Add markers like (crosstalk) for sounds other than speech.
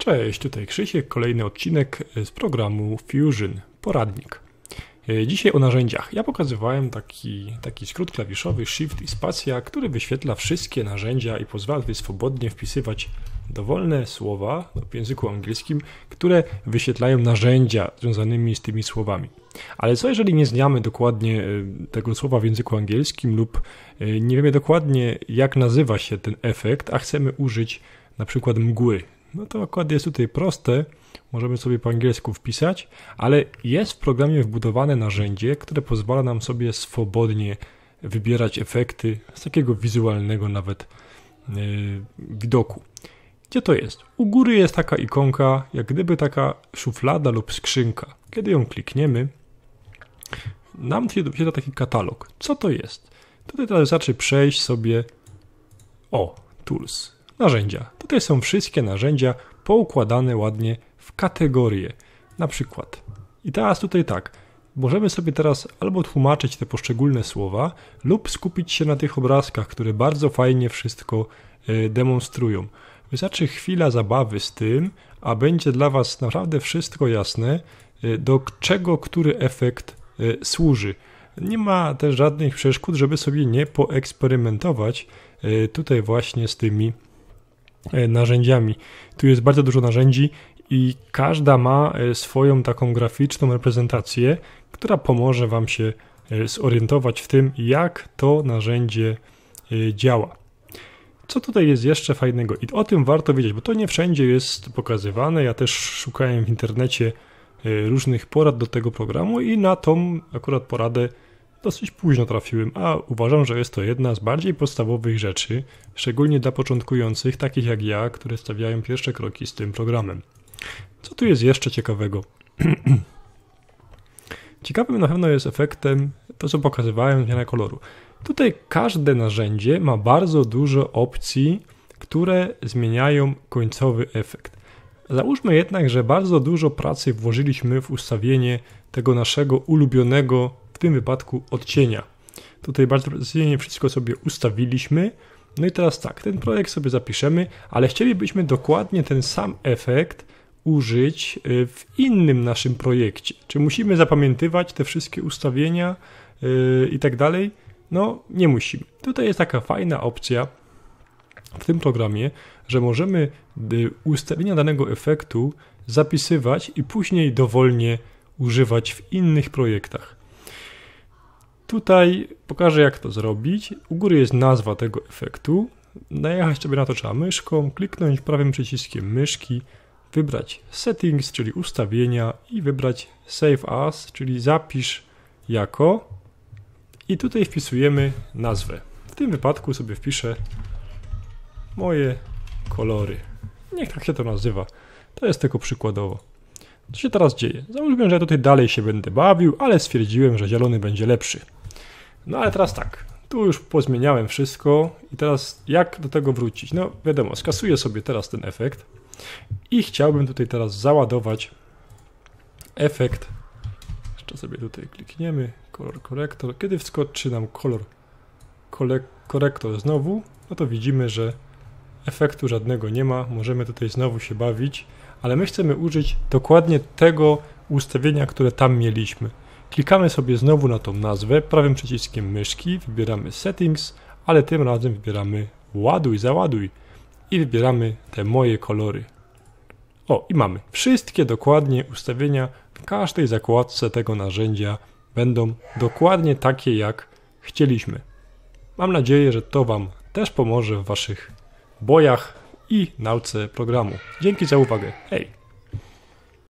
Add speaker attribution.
Speaker 1: Cześć, tutaj Krzysiek, kolejny odcinek z programu Fusion, poradnik. E, dzisiaj o narzędziach. Ja pokazywałem taki, taki skrót klawiszowy Shift i spacja, który wyświetla wszystkie narzędzia i pozwala sobie swobodnie wpisywać dowolne słowa w języku angielskim, które wyświetlają narzędzia związanymi z tymi słowami. Ale co jeżeli nie znamy dokładnie e, tego słowa w języku angielskim lub e, nie wiemy dokładnie jak nazywa się ten efekt, a chcemy użyć na przykład mgły no to akurat jest tutaj proste, możemy sobie po angielsku wpisać, ale jest w programie wbudowane narzędzie, które pozwala nam sobie swobodnie wybierać efekty z takiego wizualnego nawet yy, widoku. Gdzie to jest? U góry jest taka ikonka, jak gdyby taka szuflada lub skrzynka. Kiedy ją klikniemy, nam się da taki katalog. Co to jest? Tutaj teraz wystarczy przejść sobie o Tools, narzędzia tutaj są wszystkie narzędzia poukładane ładnie w kategorie. Na przykład. I teraz tutaj tak. Możemy sobie teraz albo tłumaczyć te poszczególne słowa, lub skupić się na tych obrazkach, które bardzo fajnie wszystko e, demonstrują. Wystarczy chwila zabawy z tym, a będzie dla Was naprawdę wszystko jasne, e, do czego który efekt e, służy. Nie ma też żadnych przeszkód, żeby sobie nie poeksperymentować tutaj właśnie z tymi E, narzędziami. Tu jest bardzo dużo narzędzi i każda ma e, swoją taką graficzną reprezentację, która pomoże Wam się e, zorientować w tym, jak to narzędzie działa. Co tutaj jest jeszcze fajnego? I o tym warto wiedzieć, bo to nie wszędzie jest pokazywane. Ja też szukałem w internecie różnych porad do tego programu i na tą akurat poradę dosyć późno trafiłem, a uważam, że jest to jedna z bardziej podstawowych rzeczy, szczególnie dla początkujących, takich jak ja, które stawiają pierwsze kroki z tym programem. Co tu jest jeszcze ciekawego? (clears throat) Ciekawym na pewno jest efektem to, co pokazywałem, zmiana koloru. Tutaj każde narzędzie ma bardzo dużo opcji, które zmieniają końcowy efekt. Załóżmy jednak, że bardzo dużo pracy włożyliśmy w ustawienie tego naszego ulubionego tym wypadku odcienia. Tutaj bardzo precyzyjnie wszystko sobie ustawiliśmy. No i teraz tak, ten projekt sobie zapiszemy, ale chcielibyśmy dokładnie ten sam efekt użyć y, w innym naszym projekcie. Czy musimy zapamiętywać te wszystkie ustawienia y, i tak dalej? No, nie musimy. Tutaj jest taka fajna opcja w tym programie, że możemy y, ustawienia danego efektu zapisywać i później dowolnie używać w innych projektach. Tutaj pokażę jak to zrobić. U góry jest nazwa tego efektu. Najechać sobie na to trzeba myszką, kliknąć prawym przyciskiem myszki, wybrać settings, czyli ustawienia i wybrać save as, czyli zapisz jako i tutaj wpisujemy nazwę. W tym wypadku sobie wpiszę moje kolory. Niech tak się to nazywa. To jest tylko przykładowo. Co się teraz dzieje? Załóżmy, że ja tutaj dalej się będę bawił, ale stwierdziłem, że zielony będzie lepszy. No ale teraz tak, tu już pozmieniałem wszystko i teraz jak do tego wrócić? No wiadomo, skasuję sobie teraz ten efekt i chciałbym tutaj teraz załadować efekt. Jeszcze sobie tutaj klikniemy, kolor korektor. Kiedy wskoczy nam kolor korektor znowu, no to widzimy, że efektu żadnego nie ma. Możemy tutaj znowu się bawić, ale my chcemy użyć dokładnie tego ustawienia, które tam mieliśmy. Klikamy sobie znowu na tą nazwę, prawym przyciskiem myszki wybieramy Settings, ale tym razem wybieramy Ładuj, załaduj i wybieramy te moje kolory. O, i mamy wszystkie dokładnie ustawienia w każdej zakładce tego narzędzia będą dokładnie takie jak chcieliśmy. Mam nadzieję, że to Wam też pomoże w Waszych bojach i nauce programu. Dzięki za uwagę. Hej!